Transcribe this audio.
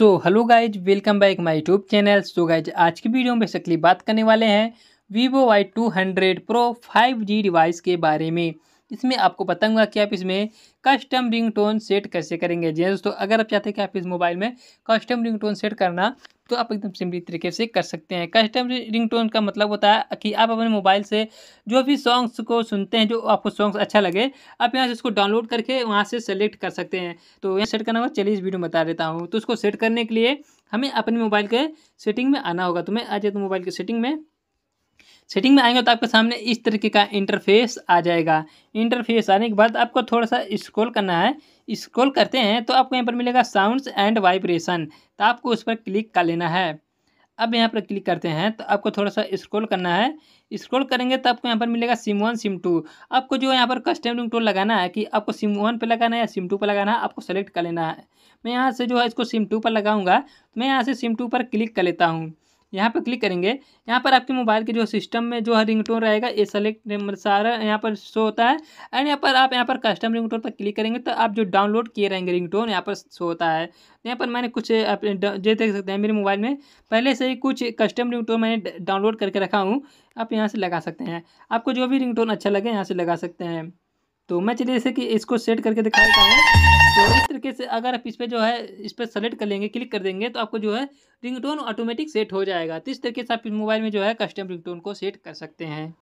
so hello guys welcome back my YouTube channel so guys आज की video में basically बात करने वाले हैं Vivo Y two hundred pro five G device के बारे में इसमें आपको बताऊंगा कि आप इसमें कस्टम रिंगटोन सेट कैसे करेंगे जी दोस्तों अगर आप चाहते हैं कि आप इस मोबाइल में कस्टम रिंगटोन सेट करना तो आप एकदम सिंपली तरीके से कर सकते हैं कस्टम रिंगटोन का मतलब होता है कि आप अपने मोबाइल से जो भी सॉन्ग्स को सुनते हैं जो आपको सॉन्ग्स अच्छा लगे आप यहाँ से उसको डाउनलोड करके वहाँ से सेलेक्ट कर सकते हैं तो यहाँ सेट करना होगा चलिए इस वीडियो में बता देता हूँ तो उसको सेट करने के लिए हमें अपने मोबाइल के सेटिंग में आना होगा तो मैं आ जाता हूँ मोबाइल के सेटिंग में सेटिंग में आएंगे तो आपके सामने इस तरीके का इंटरफेस आ जाएगा इंटरफेस आने के बाद आपको थोड़ा सा स्क्रॉल करना है स्क्रॉल करते हैं तो आपको यहाँ पर मिलेगा साउंड्स एंड वाइब्रेशन तो आपको उस पर क्लिक कर लेना है अब यहाँ पर क्लिक करते हैं तो आपको थोड़ा सा स्क्रॉल करना है स्क्रॉल करेंगे तो आपको यहाँ पर मिलेगा सिम वन सिम टू आपको जो यहाँ पर कस्टम रिंग टोन लगाना है कि आपको सिम वन पर लगाना है या सिम टू पर लगाना है आपको सेलेक्ट कर लेना है मैं यहाँ से जो है इसको सिम टू पर लगाऊंगा तो मैं यहाँ से सिम टू पर क्लिक कर लेता हूँ यहाँ पर क्लिक करेंगे यहाँ पर आपके मोबाइल के जो सिस्टम में जो रिंगटोन रहेगा ये सेलेक्ट सारा यहाँ पर शो होता है एंड यहाँ पर आप यहाँ पर कस्टम रिंगटोन पर क्लिक करेंगे तो आप जो डाउनलोड किए रहेंगे रिंगटोन यहाँ पर शो होता है यहाँ पर मैंने कुछ जो देख सकते हैं मेरे मोबाइल में पहले से ही कुछ कस्टम टोन मैंने डाउनलोड करके रखा हूँ आप यहाँ से लगा सकते हैं आपको जो भी रिंग अच्छा लगे यहाँ से लगा सकते हैं तो मैं चलिए जैसे कि इसको सेट करके दिखा देता हूँ तो फिर से अगर आप इस पर जो है इस पर सेलेक्ट कर लेंगे क्लिक कर देंगे तो आपको जो है रिंगटोन ऑटोमेटिक सेट हो जाएगा तो इस तरीके से आप इस मोबाइल में जो है कस्टम रिंगटोन को सेट कर सकते हैं